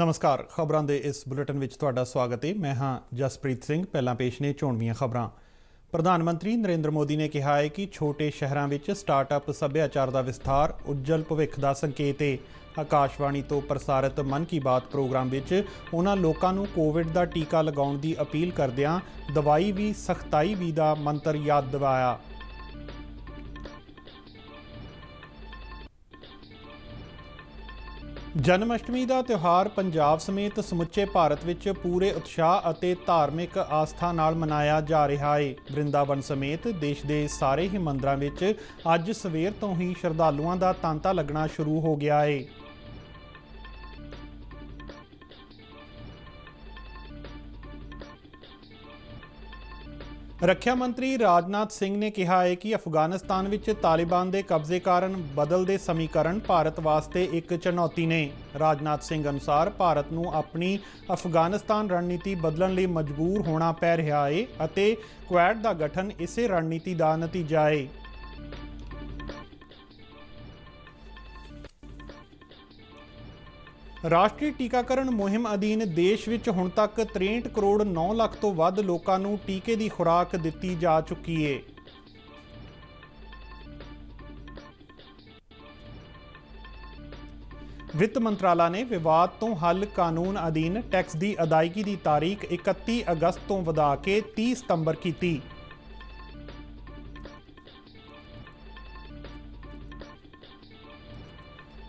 ਨਮਸਕਾਰ ਖਬਰਾਂ ਦੇ ਇਸ ਬੁਲੇਟਿਨ ਵਿੱਚ ਤੁਹਾਡਾ ਸਵਾਗਤ ਹੈ ਮੈਂ ਹਾਂ ਜਸਪ੍ਰੀਤ ਸਿੰਘ ਪਹਿਲਾਂ ਪੇਸ਼ ਨੇ ਚੋਣਵੀਆਂ ਖਬਰਾਂ ਪ੍ਰਧਾਨ ਮੰਤਰੀ ਨਰਿੰਦਰ ਮੋਦੀ ਨੇ ਕਿਹਾ ਹੈ ਕਿ ਛੋਟੇ ਸ਼ਹਿਰਾਂ ਵਿੱਚ ਸਟਾਰਟਅਪ ਸੱਭਿਆਚਾਰ ਦਾ ਵਿਸਥਾਰ ਉੱਜਲ ਭਵਿੱਖ ਦਾ ਸੰਕੇਤ ਹੈ ਆਕਾਸ਼ਵਾਣੀ ਤੋਂ ਪ੍ਰਸਾਰਿਤ ਮਨ ਕੀ ਬਾਤ ਪ੍ਰੋਗਰਾਮ ਵਿੱਚ ਉਹਨਾਂ ਲੋਕਾਂ ਨੂੰ ਕੋਵਿਡ ਦਾ ਟੀਕਾ ਲਗਾਉਣ ਦੀ ਅਪੀਲ ਕਰਦਿਆਂ ਦਵਾਈ ਵੀ ਸਖਤਾਈ ਵੀ ਦਾ ਮੰਤਰ ਯਾਦ ਦਿਵਾਇਆ ਜਨਮ ਅਸ਼ਟਮੀ ਦਾ ਤਿਉਹਾਰ ਪੰਜਾਬ ਸਮੇਤ ਸਮੁੱਚੇ ਭਾਰਤ ਵਿੱਚ ਪੂਰੇ ਉਤਸ਼ਾਹ ਅਤੇ ਧਾਰਮਿਕ ਆਸਥਾ ਨਾਲ ਮਨਾਇਆ ਜਾ ਰਿਹਾ ਹੈ ਬ੍ਰਿੰਦਾਵਨ ਸਮੇਤ ਦੇਸ਼ ਦੇ ਸਾਰੇ ਹੀ ਮੰਦਰਾਂ ਵਿੱਚ ਅੱਜ ਸਵੇਰ ਤੋਂ ਹੀ ਸ਼ਰਧਾਲੂਆਂ ਦਾ ਤਾਂਤਾ ਲੱਗਣਾ ਸ਼ੁਰੂ ਹੋ ਗਿਆ ਹੈ ਰੱਖਿਆ ਮੰਤਰੀ ਰਾਜਨਾਥ ਸਿੰਘ ਨੇ ਕਿਹਾ ਹੈ ਕਿ ਅਫਗਾਨਿਸਤਾਨ ਵਿੱਚ ਤਾਲਿਬਾਨ ਦੇ ਕਬਜ਼ੇ ਕਾਰਨ ਬਦਲਦੇ ਸਮੀਕਰਨ ਭਾਰਤ ਵਾਸਤੇ ਇੱਕ ਚੁਣੌਤੀ ਨੇ ਰਾਜਨਾਥ ਸਿੰਘ ਅਨੁਸਾਰ ਭਾਰਤ ਨੂੰ ਆਪਣੀ ਅਫਗਾਨਿਸਤਾਨ ਰਣਨੀਤੀ ਬਦਲਣ ਲਈ ਮਜਬੂਰ ਹੋਣਾ ਪੈ ਰਿਹਾ ਹੈ ਅਤੇ ਕੁਐਡ ਦਾ ਗਠਨ ਇਸੇ ਰਣਨੀਤੀ ਦਾ ਨਤੀਜਾ ਹੈ ਰਾਸ਼ਟਰੀ ਟੀਕਾਕਰਨ ਮੁਹਿੰਮ ਅਧੀਨ ਦੇਸ਼ ਵਿੱਚ ਹੁਣ ਤੱਕ 63 ਕਰੋੜ 9 ਲੱਖ ਤੋਂ ਵੱਧ ਲੋਕਾਂ ਨੂੰ ਟੀਕੇ ਦੀ ਖੁਰਾਕ ਦਿੱਤੀ ਜਾ ਚੁੱਕੀ ਹੈ। ਵਿੱਤ ਮੰਤਰਾਲਾ ਨੇ ਵਿਵਾਦ ਤੋਂ ਹੱਲ ਕਾਨੂੰਨ ਅਧੀਨ ਟੈਕਸ ਦੀ ਅਦਾਇਗੀ ਦੀ ਤਾਰੀਖ 31 ਅਗਸਤ ਤੋਂ ਵਧਾ ਕੇ 30 ਸਤੰਬਰ ਕੀਤੀ।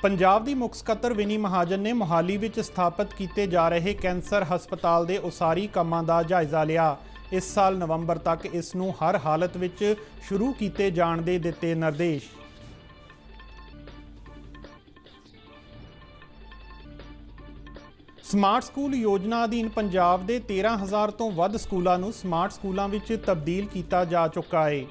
ਪੰਜਾਬ ਦੀ ਮੁੱਖ ਸਕੱਤਰ ਵਿਨੀ ਮਹਾਜਨ ਨੇ ਮੋਹਾਲੀ ਵਿੱਚ ਸਥਾਪਿਤ ਕੀਤੇ ਜਾ ਰਹੇ ਕੈਂਸਰ ਹਸਪਤਾਲ ਦੇ ਉਸਾਰੀ ਕੰਮਾਂ ਦਾ ਜਾਇਜ਼ਾ ਲਿਆ ਇਸ ਸਾਲ ਨਵੰਬਰ ਤੱਕ ਇਸ ਨੂੰ ਹਰ ਹਾਲਤ ਵਿੱਚ ਸ਼ੁਰੂ ਕੀਤੇ ਜਾਣ ਦੇ ਦਿੱਤੇ ਨਿਰਦੇਸ਼ ਸਮਾਰਟ ਸਕੂਲ ਯੋਜਨਾ ਅਧੀਨ ਪੰਜਾਬ ਦੇ 13000 ਤੋਂ ਵੱਧ ਸਕੂਲਾਂ ਨੂੰ ਸਮਾਰਟ ਸਕੂਲਾਂ ਵਿੱਚ ਤਬਦੀਲ ਕੀਤਾ ਜਾ ਚੁੱਕਾ ਹੈ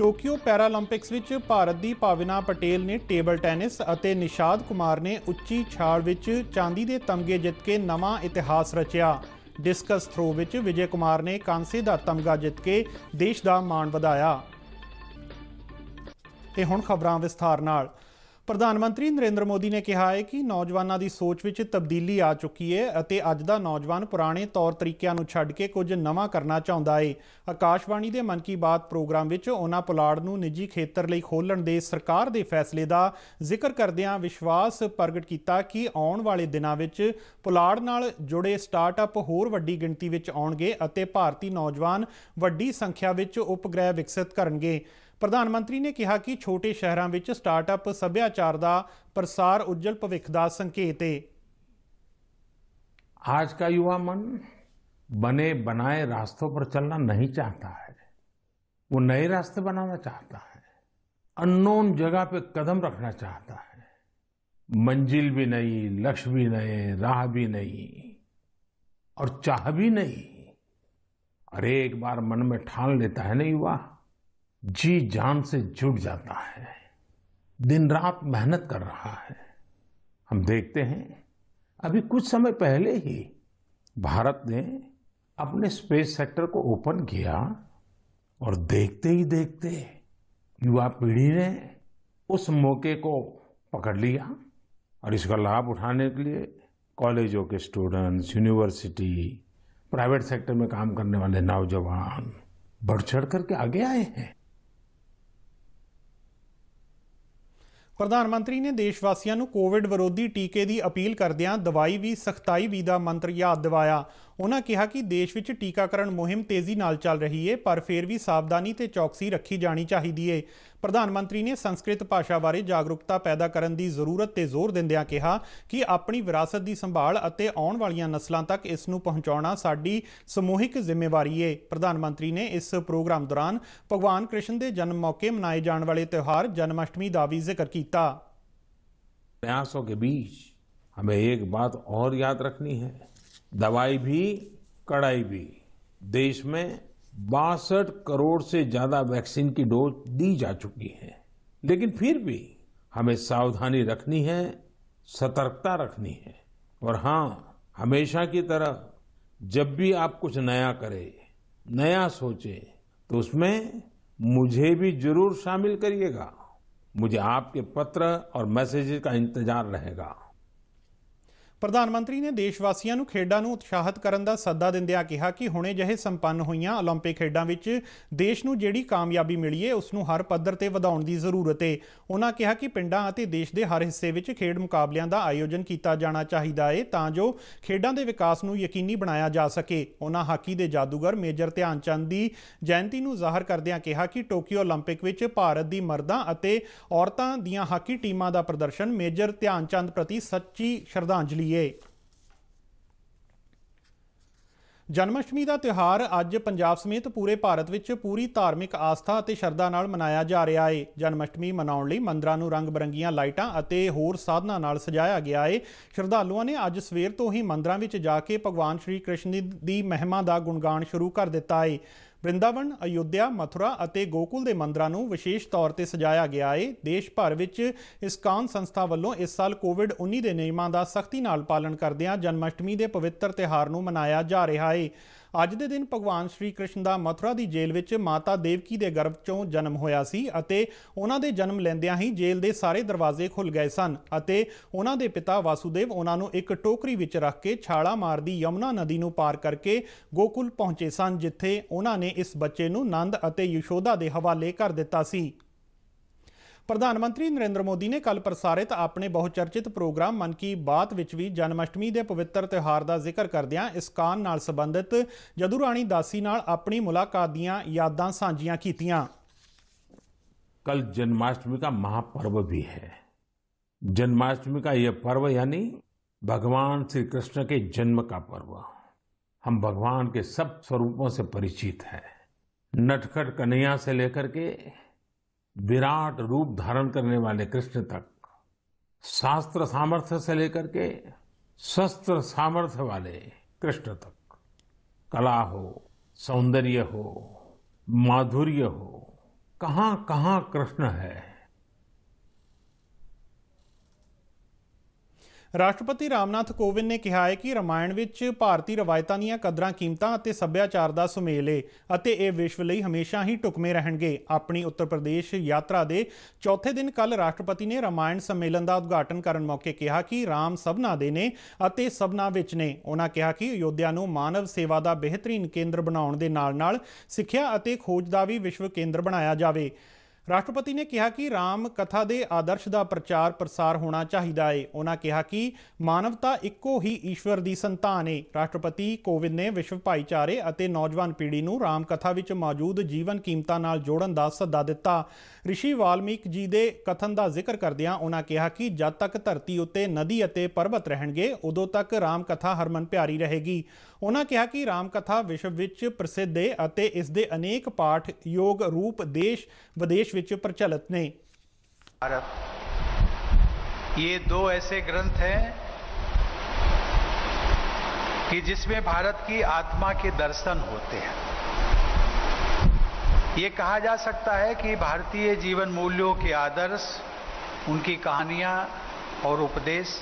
ਟੋਕੀਓ ਪੈਰਾਲੰਪਿਕਸ ਵਿੱਚ ਭਾਰਤ ਦੀ ਪਾਵਨਾ ਪਟੇਲ ਨੇ ਟੇਬਲ ਟੈਨਿਸ ਅਤੇ ਨਿਸ਼ਾਦ ਕੁਮਾਰ ਨੇ ਉੱਚੀ ਛਾਲ ਵਿੱਚ ਚਾਂਦੀ ਦੇ ਤਮਗੇ ਜਿੱਤ ਕੇ ਨਵਾਂ ਇਤਿਹਾਸ ਰਚਿਆ ਡਿਸਕਸ ਥਰੋ ਵਿੱਚ ਵਿਜੇ ਕੁਮਾਰ ਨੇ ਕਾਂਸੇ ਦਾ ਤਮਗਾ ਜਿੱਤ ਕੇ ਦੇਸ਼ ਦਾ ਮਾਣ ਵਧਾਇਆ ਤੇ ਹੁਣ ਖਬਰਾਂ ਵਿਸਥਾਰ ਨਾਲ ਪ੍ਰਧਾਨ ਮੰਤਰੀ ਨਰਿੰਦਰ ਮੋਦੀ ਨੇ ਕਿਹਾ ਹੈ ਕਿ ਨੌਜਵਾਨਾਂ ਦੀ ਸੋਚ ਵਿੱਚ ਤਬਦੀਲੀ ਆ ਚੁੱਕੀ ਹੈ ਅਤੇ ਅੱਜ ਦਾ ਨੌਜਵਾਨ ਪੁਰਾਣੇ ਤੌਰ ਤਰੀਕਿਆਂ ਨੂੰ ਛੱਡ ਕੇ ਕੁਝ ਨਵਾਂ ਕਰਨਾ ਚਾਹੁੰਦਾ ਹੈ ਆਕਾਸ਼ਵਾਣੀ ਦੇ ਮਨ ਕੀ ਬਾਤ ਪ੍ਰੋਗਰਾਮ ਵਿੱਚ ਉਹਨਾਂ ਪੁਲਾੜ ਨੂੰ ਨਿੱਜੀ ਖੇਤਰ ਲਈ ਖੋਲਣ ਦੇ ਸਰਕਾਰ ਦੇ ਫੈਸਲੇ ਦਾ ਜ਼ਿਕਰ ਕਰਦਿਆਂ ਵਿਸ਼ਵਾਸ ਪ੍ਰਗਟ ਕੀਤਾ ਕਿ ਆਉਣ ਵਾਲੇ ਦਿਨਾਂ ਵਿੱਚ ਪੁਲਾੜ ਨਾਲ ਜੁੜੇ ਸਟਾਰਟਅਪ ਹੋਰ ਵੱਡੀ ਗਿਣਤੀ ਵਿੱਚ ਆਉਣਗੇ ਅਤੇ ਭਾਰਤੀ ਨੌਜਵਾਨ ਵੱਡੀ ਸੰਖਿਆ ਵਿੱਚ ਉਪਗ੍ਰਹਿ ਵਿਕਸਿਤ ਕਰਨਗੇ प्रधानमंत्री ने कहा कि छोटे शहर स्टार्टअप सभ्याचार का प्रसार उज्जवल भविख का संकेत है आज का युवा मन बने बनाए रास्तों पर चलना नहीं चाहता है वो नए रास्ते बनाना चाहता है अननोन जगह पे कदम रखना चाहता है मंजिल भी नई लक्ष्य भी नए राह भी नई और चाह भी नहीं और एक बार मन में ठान लेता है ना युवा जी जान से जुट जाता है दिन रात मेहनत कर रहा है हम देखते हैं अभी कुछ समय पहले ही भारत ने अपने स्पेस सेक्टर को ओपन किया और देखते ही देखते युवा पीढ़ी ने उस मौके को पकड़ लिया और इसका लाभ उठाने के लिए कॉलेजों के स्टूडेंट्स यूनिवर्सिटी प्राइवेट सेक्टर में काम करने वाले नौजवान बढ़ चढ़ करके आगे आए हैं ਪ੍ਰਧਾਨ ਮੰਤਰੀ ਨੇ ਦੇਸ਼ ਵਾਸੀਆਂ ਨੂੰ ਕੋਵਿਡ ਵਿਰੋਧੀ ਟੀਕੇ ਦੀ ਅਪੀਲ ਕਰਦਿਆਂ ਦਵਾਈ ਵੀ ਸਖਤਾਈ ਵੀ ਦਾ ਮੰਤਰ ਯਾਦ ਦਿਵਾਇਆ ਉਹਨਾਂ ਕਿਹਾ ਕਿ ਦੇਸ਼ ਵਿੱਚ ਟੀਕਾਕਰਨ ਮੁਹਿੰਮ ਤੇਜ਼ੀ ਨਾਲ ਚੱਲ ਰਹੀ ਹੈ ਪਰ ਫਿਰ ਵੀ ਸਾਵਧਾਨੀ ਤੇ ਚੌਕਸੀ ਰੱਖੀ ਜਾਣੀ ਚਾਹੀਦੀ ਹੈ ਪ੍ਰਧਾਨ ਮੰਤਰੀ ਨੇ ਸੰਸਕ੍ਰਿਤ ਭਾਸ਼ਾ ਬਾਰੇ ਜਾਗਰੂਕਤਾ ਪੈਦਾ ਕਰਨ ਦੀ ਜ਼ਰੂਰਤ ਤੇ ਜ਼ੋਰ ਦਿੰਦਿਆਂ ਕਿਹਾ ਕਿ ਆਪਣੀ ਵਿਰਾਸਤ ਦੀ ਸੰਭਾਲ ਅਤੇ ਆਉਣ ਵਾਲੀਆਂ ਨਸਲਾਂ ਤੱਕ ਇਸ ਨੂੰ ਪਹੁੰਚਾਉਣਾ ਸਾਡੀ ਸਮੂਹਿਕ ਜ਼ਿੰਮੇਵਾਰੀ ਹੈ ਪ੍ਰਧਾਨ ਮੰਤਰੀ ਨੇ ਇਸ ਪ੍ਰੋਗਰਾਮ ਦੌਰਾਨ ਭਗਵਾਨ ਕ੍ਰਿਸ਼ਨ ਦੇ ਜਨਮ ਮੌਕੇ ਮਨਾਏ ਜਾਣ ਵਾਲੇ ਤਿਉਹਾਰ ਜਨਮ ਅਸ਼ਟਮੀ ਦਾ ਵੀ ਜ਼ਿਕਰ ਕੀਤਾ प्रयासों ਕੇ ਬੀਚ ਹਮੇ ਇੱਕ ਬਾਤ ਹੋਰ ਯਾਦ ਰੱਖਣੀ ਹੈ दवाई भी कड़ाई भी देश में बासठ करोड़ से ज्यादा वैक्सीन की डोज दी जा चुकी है लेकिन फिर भी हमें सावधानी रखनी है सतर्कता रखनी है और हाँ हमेशा की तरह जब भी आप कुछ नया करें नया सोचें तो उसमें मुझे भी जरूर शामिल करिएगा मुझे आपके पत्र और मैसेजेस का इंतजार रहेगा ਪ੍ਰਧਾਨ ਮੰਤਰੀ ਨੇ ਦੇਸ਼ ਵਾਸੀਆਂ ਨੂੰ ਖੇਡਾਂ ਨੂੰ ਉਤਸ਼ਾਹਿਤ ਕਰਨ ਦਾ ਸੱਦਾ ਦਿੰਦਿਆਂ ਕਿਹਾ ਕਿ ਹੁਣੇ ਜਿਹੇ ਸੰਪੰਨ ਹੋਈਆਂ 올림픽 ਖੇਡਾਂ ਵਿੱਚ ਦੇਸ਼ ਨੂੰ ਜਿਹੜੀ ਕਾਮਯਾਬੀ ਮਿਲੀ ਹੈ ਉਸ ਨੂੰ ਹਰ ਪੱਧਰ ਤੇ ਵਧਾਉਣ ਦੀ ਜ਼ਰੂਰਤ ਹੈ ਉਹਨਾਂ ਕਿਹਾ ਕਿ ਪਿੰਡਾਂ ਅਤੇ ਦੇਸ਼ ਦੇ ਹਰ ਹਿੱਸੇ ਵਿੱਚ ਖੇਡ ਮੁਕਾਬਲਿਆਂ ਦਾ ਆਯੋਜਨ ਕੀਤਾ ਜਾਣਾ ਚਾਹੀਦਾ ਹੈ ਤਾਂ ਜੋ ਖੇਡਾਂ ਦੇ ਵਿਕਾਸ ਨੂੰ ਯਕੀਨੀ ਬਣਾਇਆ ਜਾ ਸਕੇ ਉਹਨਾਂ ਹਾਕੀ ਦੇ ਜਾਦੂਗਰ ਮੇਜਰ ਧਿਆਨ ਚੰਦ ਦੀ ਜਯੰਤੀ ਨੂੰ ਜ਼ਾਹਰ ਕਰਦਿਆਂ ਕਿਹਾ ਕਿ ਟੋਕੀਓ 올림픽 ਵਿੱਚ ਭਾਰਤ ਦੀ ਮਰਦਾਂ ਅਤੇ ਔਰਤਾਂ ਦੀਆਂ ਹਾਕੀ ਟੀਮਾਂ ਦਾ ਪ੍ਰਦਰਸ਼ਨ ਮੇਜਰ ਧਿਆਨ ਚੰਦ ਪ੍ਰਤੀ ਸੱਚੀ ਸ਼ਰਧਾਂਜਲੀ ਏ ਜਨਮਸ਼ਟਮੀ ਦਾ ਤਿਹਾਰ ਅੱਜ ਪੰਜਾਬ ਸਮੇਤ ਪੂਰੇ ਭਾਰਤ ਵਿੱਚ ਪੂਰੀ ਧਾਰਮਿਕ ਆਸਥਾ ਅਤੇ ਸ਼ਰਧਾ ਨਾਲ ਮਨਾਇਆ ਜਾ ਰਿਹਾ ਹੈ। ਜਨਮਸ਼ਟਮੀ ਮਨਾਉਣ ਲਈ ਮੰਦਰਾਂ ਨੂੰ ਰੰਗ-ਬਰੰਗੀਆਂ ਲਾਈਟਾਂ ਅਤੇ ਹੋਰ ਸਾਧਨਾਂ ਨਾਲ ਸਜਾਇਆ ਗਿਆ ਹੈ। ਸ਼ਰਧਾਲੂਆਂ ਨੇ ਅੱਜ ਸਵੇਰ ਤੋਂ ਹੀ ਮੰਦਰਾਂ ਵਿੱਚ ਜਾ ਕੇ ਭਗਵਾਨ ਸ਼੍ਰੀ ਕ੍ਰਿਸ਼ਨ ਦੀ ਮਹਿਮਾ ਦਾ ਗੁਣਗਾਨ ਸ਼ੁਰੂ ਕਰ ਦਿੱਤਾ ਹੈ। ਵ੍ਰਿੰਦਾਵਨ ਅਯੁੱਧਿਆ ਮਥੁਰਾ ਅਤੇ ਗੋਕੁਲ ਦੇ ਮੰਦਰਾਂ ਨੂੰ ਵਿਸ਼ੇਸ਼ ਤੌਰ ਤੇ ਸਜਾਇਆ ਗਿਆ ਹੈ ਦੇਸ਼ ਭਰ ਵਿੱਚ ਇਸਕਾਨ ਸੰਸਥਾ ਵੱਲੋਂ ਇਸ ਸਾਲ ਕੋਵਿਡ-19 ਦੇ ਨਿਯਮਾਂ ਦਾ ਸਖਤੀ ਨਾਲ ਪਾਲਣ ਕਰਦਿਆਂ ਜਨਮਸ਼ਟਮੀ ਦੇ ਪਵਿੱਤਰ ਤਿਹਾਰ ਨੂੰ ਮਨਾਇਆ ਜਾ ਰਿਹਾ ਹੈ ਅੱਜ ਦੇ ਦਿਨ ਭਗਵਾਨ ਸ਼੍ਰੀ ਕ੍ਰਿਸ਼ਨ ਦਾ ਮਥੁਰਾ ਦੀ ਜੇਲ੍ਹ ਵਿੱਚ ਮਾਤਾ ਦੇਵਕੀ ਦੇ ਗਰਭ ਚੋਂ ਜਨਮ ਹੋਇਆ ਸੀ ਅਤੇ ਉਹਨਾਂ ਦੇ ਜਨਮ ਲੈਂਦਿਆਂ ਹੀ ਜੇਲ੍ਹ ਦੇ ਸਾਰੇ ਦਰਵਾਜ਼ੇ ਖੁੱਲ ਗਏ ਸਨ ਅਤੇ ਉਹਨਾਂ ਦੇ ਪਿਤਾ ਵਾਸੂਦੇਵ ਉਹਨਾਂ ਨੂੰ ਇੱਕ ਟੋਕਰੀ ਵਿੱਚ ਰੱਖ ਕੇ ਛਾਲਾ ਮਾਰਦੀ ਯਮਨਾ ਨਦੀ ਨੂੰ ਪਾਰ ਕਰਕੇ ਗੋਕੁਲ ਪਹੁੰਚੇ ਸਨ ਜਿੱਥੇ ਉਹਨਾਂ ਨੇ ਇਸ ਬੱਚੇ ਨੂੰ ਨੰਦ ਅਤੇ ਯਸ਼ੋਦਾ ਦੇ ਹਵਾਲੇ ਕਰ ਦਿੱਤਾ ਸੀ ਪ੍ਰਧਾਨ ਮੰਤਰੀ ਨਰਿੰਦਰ ਮੋਦੀ ਨੇ ਕੱਲ ਪ੍ਰਸਾਰਿਤ ਆਪਣੇ ਬਹੁਚਰਚਿਤ ਪ੍ਰੋਗਰਾਮ ਮਨ ਕੀ ਬਾਤ ਵਿੱਚ ਵੀ ਜਨਮਸ਼ਟਮੀ ਦੇ ਪਵਿੱਤਰ ਤਿਉਹਾਰ ਦਾ ਜ਼ਿਕਰ ਕਰਦਿਆਂ ਇਸਕਾਨ ਨਾਲ ਸੰਬੰਧਿਤ ਜਦੂ ਰਾਣੀ ਦਾਸੀ ਨਾਲ ਆਪਣੀ ਮੁਲਾਕਾਤ ਦੀਆਂ ਯਾਦਾਂ ਸਾਂਝੀਆਂ ਕੀਤੀਆਂ कल जन्माष्टमी का महापर्व भी है जन्माष्टमी का यह पर्व यानी भगवान श्री कृष्ण के जन्म का पर्व हम भगवान के सब स्वरूपों से परिचित हैं नटखट कन्हैया से लेकर के विराट रूप धारण करने वाले कृष्ण तक शास्त्र सामर्थ्य से लेकर के शस्त्र सामर्थ्य वाले कृष्ण तक कला हो सौंदर्य हो माधुर्य हो कहाँ कहाँ कृष्ण है ਰਾਸ਼ਟਰਪਤੀ ਰਾਮਨਾਥ ਕੋਵਿੰਦ ਨੇ ਕਿਹਾ ਹੈ ਕਿ ਰਮਾਇਣ ਵਿੱਚ ਭਾਰਤੀ ਰਵਾਇਤਾਂ ਦੀਆਂ ਕਦਰਾਂ ਕੀਮਤਾਂ ਅਤੇ ਸੱਭਿਆਚਾਰ ਦਾ ਸੁਮੇਲ ਹੈ ਅਤੇ ਇਹ ਵਿਸ਼ਵ ਲਈ ਹਮੇਸ਼ਾ ਹੀ ਟੁਕਮੇ ਰਹਿਣਗੇ ਆਪਣੀ ਉੱਤਰ ਪ੍ਰਦੇਸ਼ ਯਾਤਰਾ ਦੇ ਚੌਥੇ ਦਿਨ ਕੱਲ ਰਾਸ਼ਟਰਪਤੀ ਨੇ ਰਮਾਇਣ ਸੰਮੇਲਨ ਦਾ ਉਦਘਾਟਨ ਕਰਨ ਮੌਕੇ ਕਿਹਾ ਕਿ ਰਾਮ ਸਭਨਾ ਦੇ ਨੇ ਅਤੇ ਸਭਨਾ ਵਿੱਚ ਨੇ ਉਹਨਾਂ ਕਿਹਾ ਕਿ ਅਯੋਧਿਆ ਨੂੰ ਮਾਨਵ ਸੇਵਾ ਦਾ ਬਿਹਤਰੀਨ ਕੇਂਦਰ ਬਣਾਉਣ ਦੇ ਨਾਲ-ਨਾਲ ਸਿੱਖਿਆ ਅਤੇ ਖੋਜ ਦਾ ਵੀ ਵਿਸ਼ਵ ਕੇਂਦਰ ਬਣਾਇਆ ਜਾਵੇ ਰਾਸ਼ਟਰਪਤੀ ਨੇ ਕਿਹਾ ਕਿ ਰਾਮ ਕਥਾ ਦੇ ਆਦਰਸ਼ ਦਾ ਪ੍ਰਚਾਰ ਪ੍ਰਸਾਰ ਹੋਣਾ ਚਾਹੀਦਾ ਹੈ ਉਹਨਾਂ ਕਿਹਾ ਕਿ ਮਾਨਵਤਾ ਇੱਕੋ ਹੀ ਈਸ਼ਵਰ ਦੀ ਸੰਤਾਨ ਹੈ ਰਾਸ਼ਟਰਪਤੀ ਕੋਵਿੰਦ ਨੇ ਵਿਸ਼ਵ ਭਾਈਚਾਰੇ ਅਤੇ ਨੌਜਵਾਨ ਪੀੜ੍ਹੀ ਨੂੰ ਰਾਮ ਕਥਾ ਵਿੱਚ ਮੌਜੂਦ ਜੀਵਨ ਕੀਮਤਾਂ ਨਾਲ ਜੋੜਨ ਦਾ ਸੱਦਾ ਦਿੱਤਾ ਰਿਸ਼ੀ ਵਾਲਮੀਕ ਜੀ ਦੇ ਕਥਨ ਦਾ ਜ਼ਿਕਰ ਕਰਦਿਆਂ ਉਹਨਾਂ ਕਿਹਾ ਕਿ ਜਦ ਤੱਕ ਧਰਤੀ ਉੱਤੇ ਨਦੀ ਅਤੇ ਪਰਬਤ ਰਹਿਣਗੇ ਉਦੋਂ ਤੱਕ ਰਾਮ ਕਥਾ ਹਰਮਨ ਪਿਆਰੀ ਰਹੇਗੀ ਉਹਨਾਂ ਕਿਹਾ ਕਿ ਰਾਮ ਕਥਾ ਵਿਸ਼ਵ ਵਿੱਚ ਪ੍ਰਸਿੱਧ ਹੈ ਅਤੇ ਇਸ ਦੇ ਅਨੇਕ ਪਾਠ ਯੋਗ ਰੂਪ ਦੇਸ਼ ਵਿਦੇਸ਼ प्रचलित ਪ੍ਰਚਲਿਤ ਨੇ ये दो ऐसे ग्रंथ हैं कि जिसमें भारत की आत्मा के दर्शन होते हैं ये कहा जा सकता है कि भारतीय जीवन मूल्यों के आदर्श उनकी कहानियां और उपदेश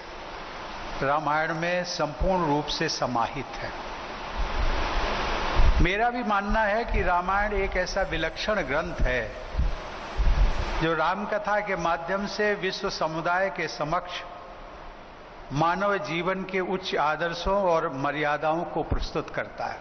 रामायण में संपूर्ण रूप से समाहित है मेरा भी मानना है कि रामायण एक ऐसा विलक्षण ग्रंथ है जो रामकथा के माध्यम से विश्व समुदाय के समक्ष मानव जीवन के उच्च आदर्शों और मर्यादाओं को प्रस्तुत करता है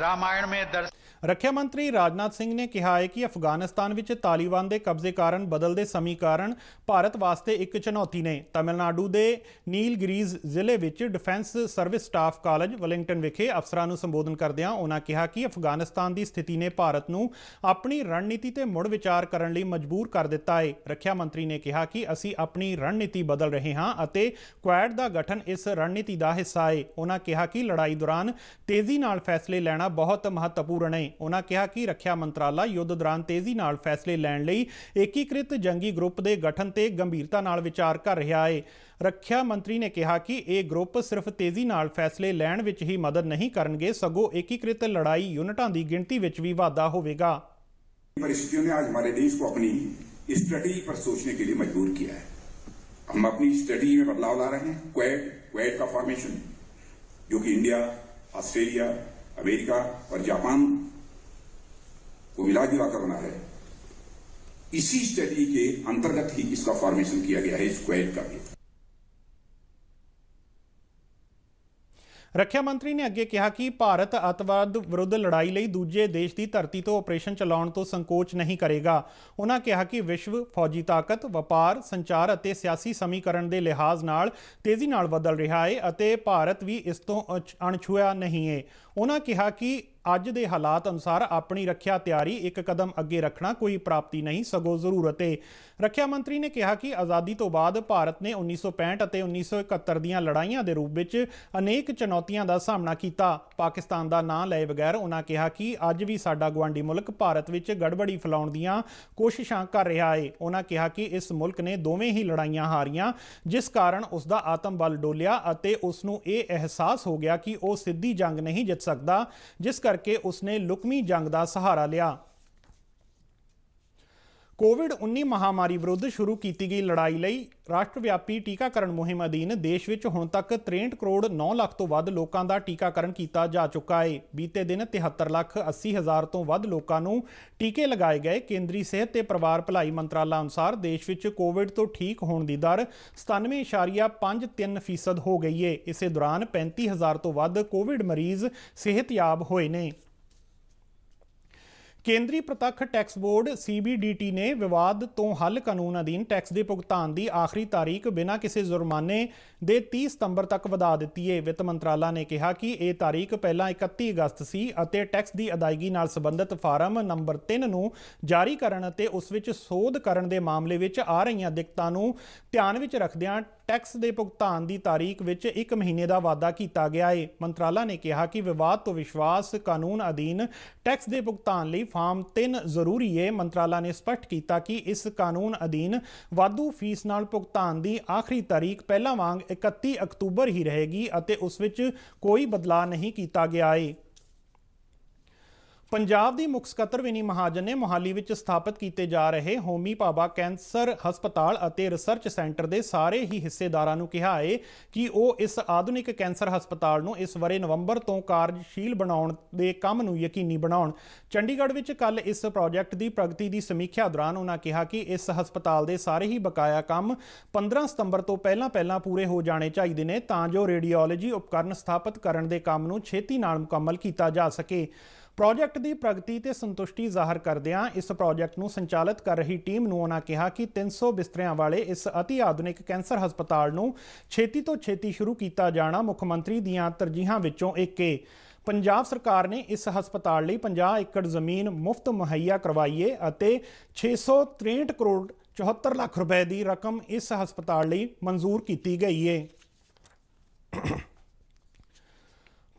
रामायण में दर्शन ਰੱਖਿਆ ਮੰਤਰੀ ਰਾਜਨਾਥ ਸਿੰਘ ਨੇ ਕਿਹਾ ਹੈ ਕਿ ਅਫਗਾਨਿਸਤਾਨ ਵਿੱਚ ਤਾਲਿਬਾਨ ਦੇ ਕਬਜ਼ੇ ਕਾਰਨ ਬਦਲਦੇ ਸਮੀਕਰਨ ਭਾਰਤ ਵਾਸਤੇ ਇੱਕ ਚੁਣੌਤੀ ਨੇ ਤਮਿਲਨਾਡੂ ਦੇ ਨੀਲਗਰੀਜ਼ ਜ਼ਿਲ੍ਹੇ ਵਿੱਚ defence service staff college Wellington ਵਿਖੇ ਅਫਸਰਾਂ ਨੂੰ ਸੰਬੋਧਨ ਕਰਦਿਆਂ ਉਹਨਾਂ ਕਿਹਾ ਕਿ ਅਫਗਾਨਿਸਤਾਨ ਦੀ ਸਥਿਤੀ ਨੇ ਭਾਰਤ ਨੂੰ ਆਪਣੀ ਰਣਨੀਤੀ ਤੇ ਮੁੜ ਵਿਚਾਰ ਕਰਨ ਲਈ ਮਜਬੂਰ ਕਰ ਦਿੱਤਾ ਹੈ ਰੱਖਿਆ ਮੰਤਰੀ ਨੇ ਕਿਹਾ ਕਿ ਅਸੀਂ ਆਪਣੀ ਰਣਨੀਤੀ ਬਦਲ ਰਹੇ ਹਾਂ ਅਤੇ ਕੁਐਡ ਦਾ ਗਠਨ ਇਸ ਰਣਨੀਤੀ ਦਾ ਹਿੱਸਾ ਹੈ ਉਹਨਾਂ ਕਿਹਾ ਕਿ ਲੜਾਈ ਦੌਰਾਨ ਤੇਜ਼ੀ ਨਾਲ ਫੈਸਲੇ ਲੈਣਾ ਬਹੁਤ ਮਹੱਤਵਪੂਰਨ ਹੈ ਨੇ ਉਹਨਾਂ ਕਿਹਾ ਕਿ ਰੱਖਿਆ ਮੰਤਰਾਲਾ ਯੁੱਧ ਦੌਰਾਨ ਤੇਜ਼ੀ ਨਾਲ ਫੈਸਲੇ ਲੈਣ ਲਈ ਏਕੀਕ੍ਰਿਤ ਜੰਗੀ ਗਰੁੱਪ ਦੇ ਗਠਨ ਤੇ ਗੰਭੀਰਤਾ ਨਾਲ ਵਿਚਾਰ ਕਰ ਰਿਹਾ ਹੈ ਰੱਖਿਆ ਮੰਤਰੀ ਨੇ ਕਿਹਾ ਕਿ ਇਹ ਗਰੁੱਪ ਸਿਰਫ ਤੇਜ਼ੀ ਨਾਲ ਫੈਸਲੇ ਲੈਣ ਵਿੱਚ ਹੀ ਮਦਦ ਨਹੀਂ ਕਰਨਗੇ ਸਗੋਂ ਏਕੀਕ੍ਰਿਤ ਲੜਾਈ ਯੂਨਿਟਾਂ ਦੀ ਗਿਣਤੀ ਵਿੱਚ ਵੀ ਵਾਧਾ ਹੋਵੇਗਾ ਪਰਿਸਥਿਤੀਆਂ ਨੇ ਅੱਜ ਮਾਰੇ ਦੇਸ਼ ਨੂੰ ਆਪਣੀ ਸਟ੍ਰੈਟਜੀ ਪਰ ਸੋਚਣ ਲਈ ਮਜਬੂਰ ਕੀਤਾ ਹੈ ਅਸੀਂ ਆਪਣੀ अपनी ਵਿੱਚ ਬਦਲਾਅ ਲਾ ਰਹੇ ਹਾਂ ਕੁਐਡ ਕੁਐਡ ਦਾ ਫਾਰਮੇਸ਼ਨ ਜੋ ਕਿ ਇੰਡੀਆ ਆਸਟ੍ਰੇਲੀਆ ਅਮਰੀਕਾ ਔਰ ਜਾਪਾਨ को मिला जुला करना है इसी स्टडी के अंतर्गत ही इसका फॉर्मेशन किया गया है इस क्वेट का भी ਰੱਖਿਆ ਮੰਤਰੀ ਨੇ ਅੱਗੇ ਕਿਹਾ ਕਿ ਭਾਰਤ ਅਤਵਾਦ ਵਿਰੁੱਧ ਲੜਾਈ ਲਈ ਦੂਜੇ ਦੇਸ਼ ਦੀ ਧਰਤੀ ਤੋਂ ਆਪਰੇਸ਼ਨ ਚਲਾਉਣ ਤੋਂ ਸੰਕੋਚ ਨਹੀਂ ਕਰੇਗਾ ਉਹਨਾਂ ਕਿਹਾ ਕਿ ਵਿਸ਼ਵ ਫੌਜੀ ਤਾਕਤ ਵਪਾਰ ਸੰਚਾਰ ਅਤੇ ਸਿਆਸੀ ਸਮੀਕਰਨ ਦੇ ਲਿਹਾਜ਼ ਨਾਲ ਤੇਜ਼ੀ ਨਾਲ ਬਦਲ ਰਿਹਾ ਹੈ ਅਤੇ ਭਾਰਤ ਵੀ ਇਸ ਤੋਂ ਅਣਛੂਆ ਨਹੀਂ ਹੈ ਉਹਨਾਂ ਕਿਹਾ ਕਿ ਅੱਜ ਦੇ ਹਾਲਾਤ ਅਨੁਸਾਰ ਆਪਣੀ ਰੱਖਿਆ ਤਿਆਰੀ ਇੱਕ ਕਦਮ ਅੱਗੇ ਰੱਖਣਾ ਕੋਈ ਪ੍ਰਾਪਤੀ ਨਹੀਂ ਸਗੋਂ ਜ਼ਰੂਰਤ ਹੈ ਰੱਖਿਆ ਮੰਤਰੀ ਨੇ ਕਿਹਾ ਕਿ ਆਜ਼ਾਦੀ ਤੋਂ ਬਾਅਦ ਭਾਰਤ ਨੇ 1965 ਅਤੇ 1971 ਦੀਆਂ ਲੜਾਈਆਂ ਦੇ ਰੂਪ ਵਿੱਚ ਅਨੇਕ ਚੁਣੌਤੀਆਂ ਦਾ ਸਾਹਮਣਾ ਕੀਤਾ ਪਾਕਿਸਤਾਨ ਦਾ ਨਾਂ ਲਏ ਬਗੈਰ ਉਹਨਾਂ ਕਿਹਾ ਕਿ ਅੱਜ ਵੀ ਸਾਡਾ ਗਵਾਂਡੀ ਮੁਲਕ ਭਾਰਤ ਵਿੱਚ ਗੜਬੜੀ ਫਲਾਉਣ ਦੀਆਂ ਕੋਸ਼ਿਸ਼ਾਂ ਕਰ ਰਿਹਾ ਹੈ ਉਹਨਾਂ ਕਿਹਾ ਕਿ ਇਸ ਮੁਲਕ ਨੇ ਦੋਵੇਂ ਹੀ ਲੜਾਈਆਂ ਹਾਰੀਆਂ ਜਿਸ ਕਾਰਨ ਉਸ ਦਾ ਆਤਮ ਬਲ ਡੋਲਿਆ ਅਤੇ ਉਸ ਨੂੰ ਇਹ ਅਹਿਸਾਸ ਹੋ ਗਿਆ ਕਿ ਉਹ ਸਿੱਧੀ ਜੰਗ ਨਹੀਂ ਜਿੱਤ ਸਕਦਾ ਜਿਸ ਕਰਕੇ ਉਸ ਨੇ ਲੁਕਮੀ ਜੰਗ ਦਾ ਸਹਾਰਾ ਲਿਆ ਕੋਵਿਡ-19 ਮਹਾਮਾਰੀ ਵਿਰੁੱਧ ਸ਼ੁਰੂ ਕੀਤੀ ਗਈ ਲੜਾਈ ਲਈ ਰਾਸ਼ਟਰਵਿਆਪੀ ਟੀਕਾਕਰਨ ਮੁਹਿੰਮ ਅਧੀਨ ਦੇਸ਼ ਵਿੱਚ ਹੁਣ ਤੱਕ 63 ਕਰੋੜ 9 ਲੱਖ ਤੋਂ ਵੱਧ ਲੋਕਾਂ ਦਾ ਟੀਕਾਕਰਨ ਕੀਤਾ ਜਾ ਚੁੱਕਾ ਹੈ। ਬੀਤੇ ਦਿਨ 73 ਲੱਖ 80 ਹਜ਼ਾਰ ਤੋਂ ਵੱਧ ਲੋਕਾਂ ਨੂੰ ਟੀਕੇ ਲਗਾਏ ਗਏ। ਕੇਂਦਰੀ ਸਿਹਤ ਤੇ ਪਰਿਵਾਰ ਭਲਾਈ ਮੰਤਰਾਲਾ ਅਨੁਸਾਰ ਦੇਸ਼ ਵਿੱਚ ਕੋਵਿਡ ਤੋਂ ਠੀਕ ਹੋਣ ਦੀ ਦਰ 97.53% ਹੋ ਗਈ ਹੈ। ਇਸੇ ਦੌਰਾਨ 35 ਹਜ਼ਾਰ ਤੋਂ ਵੱਧ ਕੋਵਿਡ ਮਰੀਜ਼ ਸਿਹਤਯਾਬ ਹੋਏ ਨੇ। ਕੇਂਦਰੀ ਪ੍ਰਤੱਖ ਟੈਕਸ ਬੋਰਡ CBDT ਨੇ ਵਿਵਾਦ ਤੋਂ ਹੱਲ ਕਾਨੂੰਨ ਅਧੀਨ ਟੈਕਸ ਦੇ ਭੁਗਤਾਨ ਦੀ ਆਖਰੀ ਤਾਰੀਖ ਬਿਨਾਂ ਕਿਸੇ ਜੁਰਮਾਨੇ ਦੇ 30 ਸਤੰਬਰ ਤੱਕ ਵਧਾ ਦਿੱਤੀ ਹੈ ਵਿੱਤ ਮੰਤਰਾਲਾ ਨੇ ਕਿਹਾ ਕਿ ਇਹ ਤਾਰੀਖ ਪਹਿਲਾਂ 31 ਅਗਸਤ ਸੀ ਅਤੇ ਟੈਕਸ ਦੀ ਅਦਾਇਗੀ ਨਾਲ ਸੰਬੰਧਿਤ ਫਾਰਮ ਨੰਬਰ 3 ਨੂੰ ਜਾਰੀ ਕਰਨ ਅਤੇ ਉਸ ਵਿੱਚ ਸੋਧ ਕਰਨ ਦੇ ਮਾਮਲੇ ਵਿੱਚ ਆ ਰਹੀਆਂ ਦਿੱਕਤਾਂ ਨੂੰ ਧਿਆਨ ਵਿੱਚ ਰੱਖਦਿਆਂ ਟੈਕਸ ਦੇ ਭੁਗਤਾਨ ਦੀ ਤਾਰੀਖ ਵਿੱਚ 1 ਮਹੀਨੇ ਦਾ ਵਾਅਦਾ ਕੀਤਾ ਗਿਆ ਹੈ ਮੰਤਰਾਲਾ ਨੇ ਕਿਹਾ ਕਿ ਵਿਵਾਦ ਤੋਂ ਵਿਸ਼ਵਾਸ ਕਾਨੂੰਨ ਅਧੀਨ ਟੈਕਸ ਦੇ ਭੁਗਤਾਨ ਲਈ ਫਾਰਮ 3 ਜ਼ਰੂਰੀ ਹੈ ਮੰਤਰਾਲਾ ਨੇ ਸਪਸ਼ਟ ਕੀਤਾ ਕਿ ਇਸ ਕਾਨੂੰਨ ਅਧੀਨ ਵਾਧੂ ਫੀਸ ਨਾਲ ਭੁਗਤਾਨ ਦੀ ਆਖਰੀ ਤਾਰੀਖ ਪਹਿਲਾਂ ਵਾਂਗ 31 ਅਕਤੂਬਰ ਹੀ ਰਹੇਗੀ ਅਤੇ ਉਸ ਵਿੱਚ ਕੋਈ ਬਦਲਾਅ ਨਹੀਂ ਕੀਤਾ ਗਿਆ ਹੈ ਪੰਜਾਬ ਦੀ ਮੁੱਖ ਸਕੱਤਰ ਵਿਨੀ ਮਹਾਜਨ ਨੇ ਮੁਹਾਲੀ ਵਿੱਚ ਸਥਾਪਿਤ ਕੀਤੇ ਜਾ ਰਹੇ ਹੋਮੀ ਪਾਬਾ ਕੈਂਸਰ ਹਸਪਤਾਲ ਅਤੇ ਰਿਸਰਚ ਸੈਂਟਰ ਦੇ ਸਾਰੇ ਹੀ ਹਿੱਸੇਦਾਰਾਂ ਨੂੰ ਕਿਹਾ ਹੈ ਕਿ ਉਹ ਇਸ ਆਧੁਨਿਕ ਕੈਂਸਰ ਹਸਪਤਾਲ ਨੂੰ ਇਸ ਵਰੇ ਨਵੰਬਰ ਤੋਂ ਕਾਰਜਸ਼ੀਲ ਬਣਾਉਣ ਦੇ ਕੰਮ ਨੂੰ ਯਕੀਨੀ ਬਣਾਉਣ ਚੰਡੀਗੜ੍ਹ ਵਿੱਚ ਕੱਲ ਇਸ ਪ੍ਰੋਜੈਕਟ ਦੀ ਪ੍ਰਗਤੀ ਦੀ ਸਮੀਖਿਆ ਦੌਰਾਨ ਉਹਨਾਂ ਕਿਹਾ ਕਿ ਇਸ ਹਸਪਤਾਲ ਦੇ ਸਾਰੇ ਹੀ ਬਕਾਇਆ ਕੰਮ 15 ਸਤੰਬਰ ਤੋਂ ਪਹਿਲਾਂ ਪਹਿਲਾਂ ਪੂਰੇ ਹੋ ਜਾਣੇ ਚਾਹੀਦੇ ਨੇ ਤਾਂ ਜੋ ਰੇਡੀਓਲੋਜੀ ਉਪਕਰਨ ਸਥਾਪਿਤ ਕਰਨ ਦੇ ਕੰਮ ਨੂੰ ਛੇਤੀ ਨਾਲ ਮੁਕੰਮਲ ਕੀਤਾ ਜਾ ਸਕੇ ਪ੍ਰੋਜੈਕਟ ਦੀ ਪ੍ਰਗਤੀ ਤੇ ਸੰਤੁਸ਼ਟੀ ਜ਼ਾਹਰ ਕਰਦਿਆਂ ਇਸ ਪ੍ਰੋਜੈਕਟ ਨੂੰ ਸੰਚਾਲਿਤ ਕਰ ਰਹੀ ਟੀਮ ਨੂੰ ਉਹਨਾਂ ਕਿਹਾ ਕਿ 300 ਬਿਸਤਰਿਆਂ ਵਾਲੇ ਇਸ ਅਤਿ ਆਧੁਨਿਕ ਕੈਂਸਰ ਹਸਪਤਾਲ ਨੂੰ ਛੇਤੀ ਤੋਂ ਛੇਤੀ ਸ਼ੁਰੂ ਕੀਤਾ ਜਾਣਾ ਮੁੱਖ ਮੰਤਰੀ ਦੀਆਂ ਤਰਜੀਹਾਂ ਵਿੱਚੋਂ ਇੱਕ ਹੈ ਪੰਜਾਬ ਸਰਕਾਰ ਨੇ ਇਸ ਹਸਪਤਾਲ ਲਈ 50 ਏਕੜ ਜ਼ਮੀਨ ਮੁਫਤ ਮੁਹੱਈਆ ਕਰਵਾਈਏ ਅਤੇ 663 ਕਰੋੜ 74 ਲੱਖ ਰੁਪਏ ਦੀ ਰਕਮ ਇਸ ਹਸਪਤਾਲ ਲਈ ਮਨਜ਼ੂਰ ਕੀਤੀ ਗਈ ਹੈ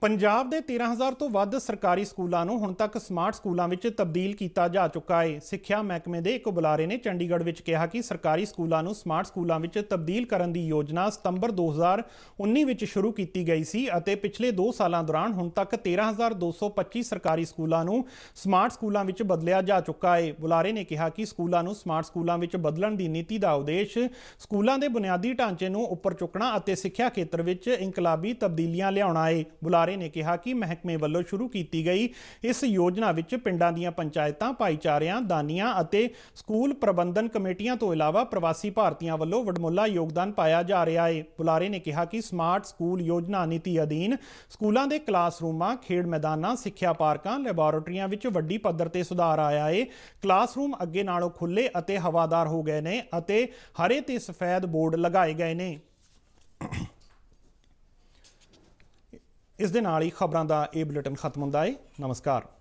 ਪੰਜਾਬ ਦੇ 13000 ਤੋਂ ਵੱਧ ਸਰਕਾਰੀ ਸਕੂਲਾਂ ਨੂੰ ਹੁਣ ਤੱਕ ਸਮਾਰਟ ਸਕੂਲਾਂ ਵਿੱਚ ਤਬਦੀਲ ਕੀਤਾ ਜਾ ਚੁੱਕਾ ਹੈ ਸਿੱਖਿਆ ਮਹਿਕਮੇ ਦੇ ਇੱਕ ਬੁਲਾਰੇ ਨੇ ਚੰਡੀਗੜ੍ਹ ਵਿੱਚ ਕਿਹਾ ਕਿ ਸਰਕਾਰੀ ਸਕੂਲਾਂ ਨੂੰ ਸਮਾਰਟ ਸਕੂਲਾਂ ਵਿੱਚ ਤਬਦੀਲ ਕਰਨ ਦੀ ਯੋਜਨਾ ਸਤੰਬਰ 2019 ਵਿੱਚ ਸ਼ੁਰੂ ਕੀਤੀ ਗਈ ਸੀ ਅਤੇ ਪਿਛਲੇ 2 ਸਾਲਾਂ ਦੌਰਾਨ ਹੁਣ ਤੱਕ 13225 ਸਰਕਾਰੀ ਸਕੂਲਾਂ ਨੂੰ ਸਮਾਰਟ ਸਕੂਲਾਂ ਵਿੱਚ ਬਦਲਿਆ ਜਾ ਚੁੱਕਾ ਹੈ ਬੁਲਾਰੇ ਨੇ ਕਿਹਾ ਕਿ ਸਕੂਲਾਂ ਨੂੰ ਸਮਾਰਟ ਸਕੂਲਾਂ ਵਿੱਚ ਬਦਲਣ ਦੀ ਨੀਤੀ ਦਾ ਉਦੇਸ਼ ਸਕੂਲਾਂ ਦੇ ਬੁਨਿਆਦੀ ਢਾਂਚੇ ਨੂੰ ਉੱਪਰ ਚੁੱਕਣਾ ਅਤੇ ਸਿੱਖਿਆ ਖੇਤਰ ਵਿੱਚ ਇਨਕਲਾਬੀ ਤਬਦੀਲੀਆਂ ਲਿਆਉਣਾ ਹੈ ਬੁਲਾਰੇ ਬੁਲਾਰੇ ਨੇ ਕਿਹਾ ਕਿ ਮਹਿਕਮੇ ਵੱਲੋਂ ਸ਼ੁਰੂ ਕੀਤੀ ਗਈ ਇਸ ਯੋਜਨਾ ਵਿੱਚ ਪਿੰਡਾਂ ਦੀਆਂ ਪੰਚਾਇਤਾਂ ਭਾਈਚਾਰਿਆਂ ਦਾਨੀਆਂ ਅਤੇ ਸਕੂਲ ਪ੍ਰਬੰਧਨ ਕਮੇਟੀਆਂ ਤੋਂ ਇਲਾਵਾ ਪ੍ਰਵਾਸੀ ਭਾਰਤੀਆਂ ਵੱਲੋਂ ਵਡਮੁੱਲਾ ਯੋਗਦਾਨ ਪਾਇਆ ਜਾ ਰਿਹਾ ਹੈ ਬੁਲਾਰੇ ਨੇ ਕਿਹਾ ਕਿ ਸਮਾਰਟ ਸਕੂਲ ਯੋਜਨਾ ਨੀਤੀ ਅਧੀਨ ਸਕੂਲਾਂ ਦੇ ਕਲਾਸਰੂਮਾਂ ਖੇਡ ਮੈਦਾਨਾਂ ਸਿੱਖਿਆ ਪਾਰਕਾਂ ਲੈਬਾਰਟਰੀਆਂ ਵਿੱਚ ਵੱਡੀ ਪੱਧਰ ਤੇ ਸੁਧਾਰ ਆਇਆ ਹੈ ਕਲਾਸਰੂਮ ਅੱਗੇ ਨਾਲੋਂ ਖੁੱਲੇ ਅਤੇ ਹਵਾਦਾਰ ਹੋ ਗਏ ਨੇ ਅਤੇ ਹਰੇ ਤੇ ਸਫੈਦ ਬੋਰਡ ਲਗਾਏ ਗਏ ਨੇ ਇਸ ਦੇ ਨਾਲ ਹੀ ਖਬਰਾਂ ਦਾ ਇਹ ਬੁਲੇਟਿਨ ਖਤਮ ਹੁੰਦਾ ਹੈ ਨਮਸਕਾਰ